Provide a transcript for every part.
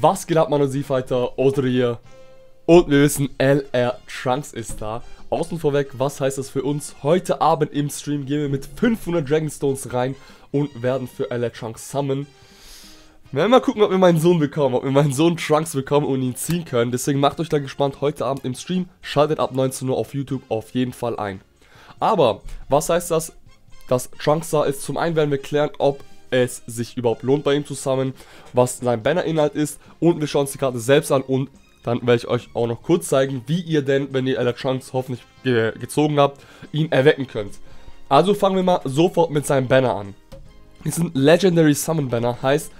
Was geht ab, Mann und fighter Audrey hier. Und wir wissen, LR Trunks ist da. Außen vorweg, was heißt das für uns? Heute Abend im Stream gehen wir mit 500 Dragonstones rein und werden für LR Trunks summen. Wir werden mal gucken, ob wir meinen Sohn bekommen, ob wir meinen Sohn Trunks bekommen und ihn ziehen können. Deswegen macht euch da gespannt heute Abend im Stream. Schaltet ab 19 Uhr auf YouTube auf jeden Fall ein. Aber, was heißt das? dass Trunks da ist, zum einen werden wir klären, ob es sich überhaupt lohnt bei ihm zusammen, was sein Banner-Inhalt ist und wir schauen uns die Karte selbst an und dann werde ich euch auch noch kurz zeigen, wie ihr denn, wenn ihr Electronics hoffentlich ge gezogen habt, ihn erwecken könnt. Also fangen wir mal sofort mit seinem Banner an. Ist ein Legendary Summon Banner, heißt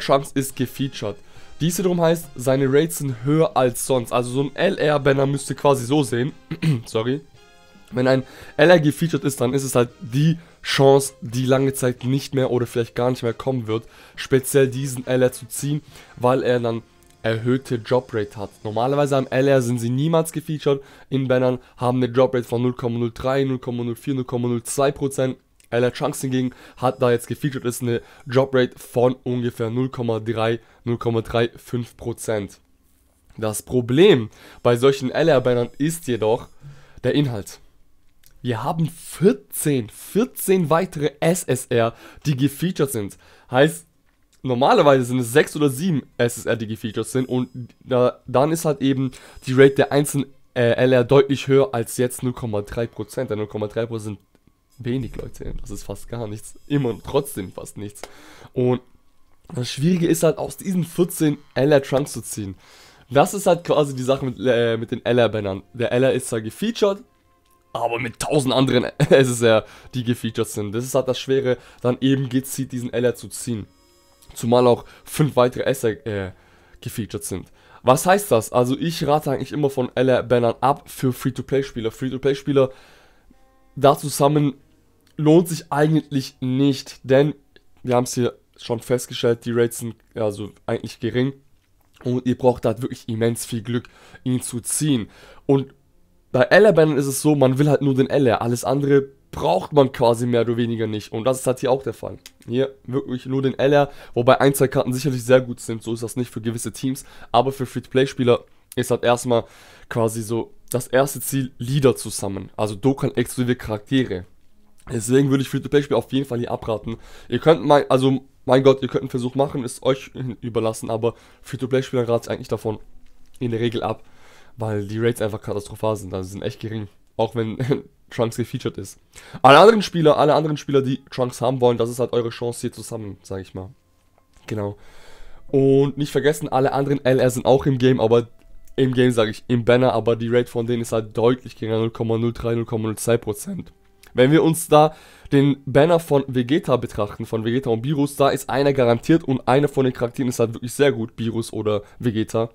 Trunks ist gefeatured. Dies wiederum heißt, seine Rates sind höher als sonst. Also so ein LR-Banner müsste quasi so sehen. Sorry. Wenn ein LR gefeatured ist, dann ist es halt die Chance, die lange Zeit nicht mehr oder vielleicht gar nicht mehr kommen wird, speziell diesen LR zu ziehen, weil er dann erhöhte Drop-Rate hat. Normalerweise am LR sind sie niemals gefeatured, in Bannern haben eine Drop-Rate von 0,03, 0,04, 0,02%. LR Chunks hingegen hat da jetzt gefeatured, ist eine Drop-Rate von ungefähr 0,3, 0,35%. Das Problem bei solchen LR-Bannern ist jedoch der Inhalt. Wir haben 14, 14 weitere SSR, die gefeatured sind. Heißt, normalerweise sind es 6 oder 7 SSR, die gefeatured sind. Und da, dann ist halt eben die Rate der einzelnen äh, LR deutlich höher als jetzt 0,3%. Denn 0,3% sind wenig Leute. Das ist fast gar nichts. Immer trotzdem fast nichts. Und das Schwierige ist halt, aus diesen 14 LR Trunks zu ziehen. Das ist halt quasi die Sache mit, äh, mit den LR-Bannern. Der LR ist zwar gefeatured, aber mit tausend anderen SSR, die gefeatured sind. Das ist halt das Schwere, dann eben gezielt diesen LR zu ziehen. Zumal auch fünf weitere SSR äh, gefeatured sind. Was heißt das? Also ich rate eigentlich immer von LR-Bannern ab für Free-to-Play-Spieler. Free-to-Play-Spieler da zusammen lohnt sich eigentlich nicht, denn wir haben es hier schon festgestellt, die Rates sind also eigentlich gering und ihr braucht da halt wirklich immens viel Glück, ihn zu ziehen. Und bei lr bannern ist es so, man will halt nur den LR. alles andere braucht man quasi mehr oder weniger nicht. Und das ist halt hier auch der Fall. Hier wirklich nur den LR, wobei ein, zwei Karten sicherlich sehr gut sind, so ist das nicht für gewisse Teams. Aber für Free-to-Play-Spieler ist halt erstmal quasi so das erste Ziel, Leader zu sammeln. Also Dokkan exklusive Charaktere. Deswegen würde ich free to play spieler auf jeden Fall hier abraten. Ihr könnt mal, also mein Gott, ihr könnt einen Versuch machen, ist euch überlassen, aber free to play spieler rate ich eigentlich davon in der Regel ab, weil die Rates einfach katastrophal sind. Also sind echt gering. Auch wenn Trunks gefeatured ist. Alle anderen Spieler, alle anderen Spieler, die Trunks haben wollen, das ist halt eure Chance hier zusammen, sage ich mal. Genau. Und nicht vergessen, alle anderen LR sind auch im Game, aber im Game sage ich im Banner, aber die Rate von denen ist halt deutlich geringer, 0,03, 0,02%. Wenn wir uns da den Banner von Vegeta betrachten, von Vegeta und Virus, da ist einer garantiert und einer von den Charakteren ist halt wirklich sehr gut, Virus oder Vegeta.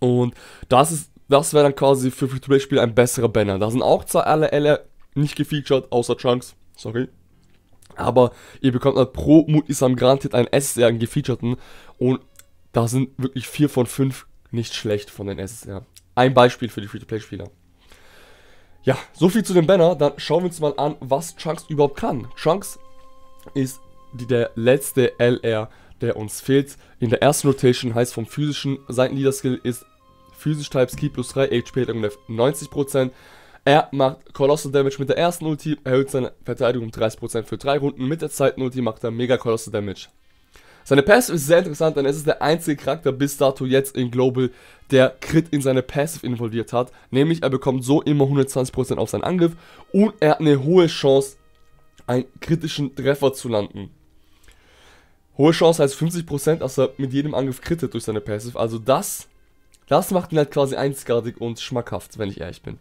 Und das ist das wäre dann quasi für Free-to-Play-Spiele ein besserer Banner. Da sind auch zwar alle Elle nicht gefeatured, außer Chunks, sorry. Aber ihr bekommt halt pro Mut Isam garantiert einen SSR, einen gefeaturten. Und da sind wirklich 4 von 5 nicht schlecht von den SSR. Ein Beispiel für die Free-to-Play-Spieler. Ja, soviel zu dem Banner. Dann schauen wir uns mal an, was Chunks überhaupt kann. Chunks ist die, der letzte LR, der uns fehlt. In der ersten Rotation heißt vom physischen Seitenleader-Skill ist Physisch Types Key plus 3, HP hat ungefähr 90%. Er macht Colossal Damage mit der ersten Ulti, erhöht seine Verteidigung um 30% für 3 Runden. Mit der zweiten Ulti macht er mega Colossal Damage. Seine Passive ist sehr interessant, denn es ist der einzige Charakter bis dato jetzt in Global, der Crit in seine Passive involviert hat. Nämlich er bekommt so immer 120% auf seinen Angriff und er hat eine hohe Chance, einen kritischen Treffer zu landen. Hohe Chance heißt 50%, dass er mit jedem Angriff krittet durch seine Passive. Also das das macht ihn halt quasi einzigartig und schmackhaft, wenn ich ehrlich bin.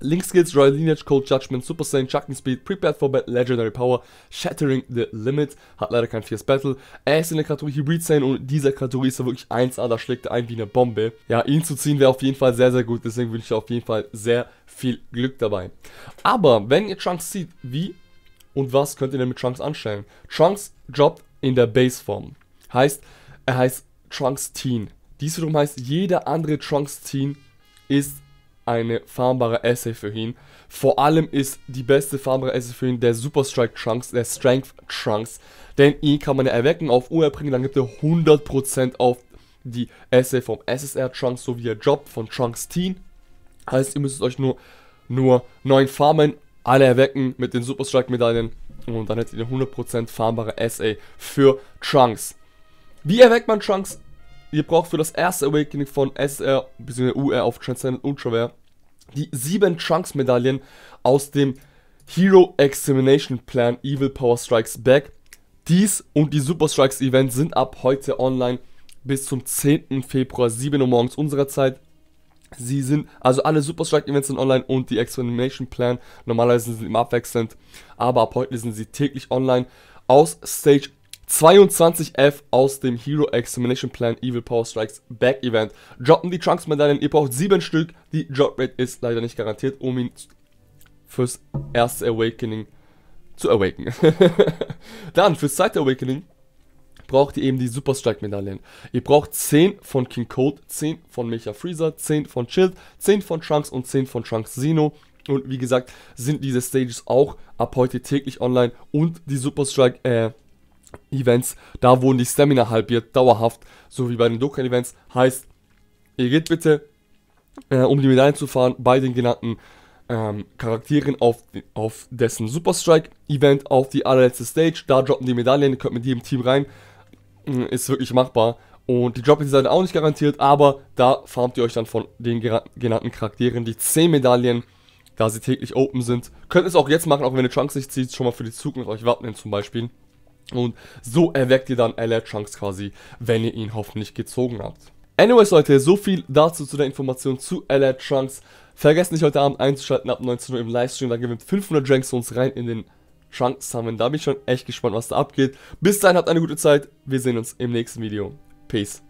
Link Skills, Royal Lineage, Cold Judgment, Super Saiyan, Chucking Speed, Prepared for Battle, Legendary Power, Shattering the Limit, hat leider kein fierce Battle. Er ist in der Kategorie Hybrid Saiyan und in dieser Kategorie ist er wirklich 1A, ah, da schlägt er ein wie eine Bombe. Ja, ihn zu ziehen wäre auf jeden Fall sehr, sehr gut, deswegen wünsche ich auf jeden Fall sehr viel Glück dabei. Aber, wenn ihr Trunks zieht, wie und was könnt ihr denn mit Trunks anstellen? Trunks droppt in der Base-Form. Heißt, er heißt Trunks Teen. Dies wiederum heißt, jeder andere Trunks Teen ist eine farmbare Essay für ihn. Vor allem ist die beste farmbare Essay für ihn der Super Strike Trunks, der Strength Trunks. Denn ihn kann man ja erwecken, auf Uhr erbringen, dann gibt er 100% auf die Essay vom SSR Trunks sowie der Job von Trunks Teen. Heißt, ihr müsst euch nur, nur neun farmen, alle erwecken mit den Super Strike Medaillen und dann hättet ihr 100% farmbare Essay für Trunks. Wie erweckt man Trunks? Ihr braucht für das erste Awakening von SR bzw. UR auf Transcendent Ultraware die sieben Trunks-Medaillen aus dem Hero Extermination Plan Evil Power Strikes Back. Dies und die Super Strikes Event sind ab heute online bis zum 10. Februar, 7 Uhr morgens unserer Zeit. Sie sind, also alle Super Strike Events sind online und die Extermination Plan normalerweise sind sie immer abwechselnd, aber ab heute sind sie täglich online aus Stage 22F aus dem Hero Extermination Plan Evil Power Strikes Back Event. Droppen die Trunks-Medaillen, ihr braucht 7 Stück. Die Drop Rate ist leider nicht garantiert, um ihn fürs erste Awakening zu awaken. Dann fürs zweite Awakening braucht ihr eben die Super Strike Medaillen. Ihr braucht 10 von King Code, 10 von Mecha Freezer, 10 von Chill, 10 von Trunks und 10 von Trunks Zeno. Und wie gesagt, sind diese Stages auch ab heute täglich online und die Super Strike äh, Events, da wurden die Stamina halbiert, dauerhaft, so wie bei den Dokkan Events. Heißt, ihr geht bitte, äh, um die Medaillen zu fahren, bei den genannten ähm, Charakteren auf, auf dessen Super Strike Event auf die allerletzte Stage. Da droppen die Medaillen, ihr könnt mit jedem Team rein. Mm, ist wirklich machbar. Und die Droplets sind auch nicht garantiert, aber da farmt ihr euch dann von den genannten Charakteren die 10 Medaillen, da sie täglich open sind. Könnt ihr es auch jetzt machen, auch wenn ihr Trunks nicht zieht, schon mal für die Zukunft euch warten zum Beispiel. Und so erweckt ihr dann Alert Chunks quasi, wenn ihr ihn hoffentlich gezogen habt. Anyways Leute, so viel dazu zu der Information zu Alert Chunks. Vergesst nicht heute Abend einzuschalten ab 19 Uhr im Livestream, da gewinnt 500 Dranks uns rein in den Chunk Summon. Da bin ich schon echt gespannt, was da abgeht. Bis dahin habt eine gute Zeit, wir sehen uns im nächsten Video. Peace.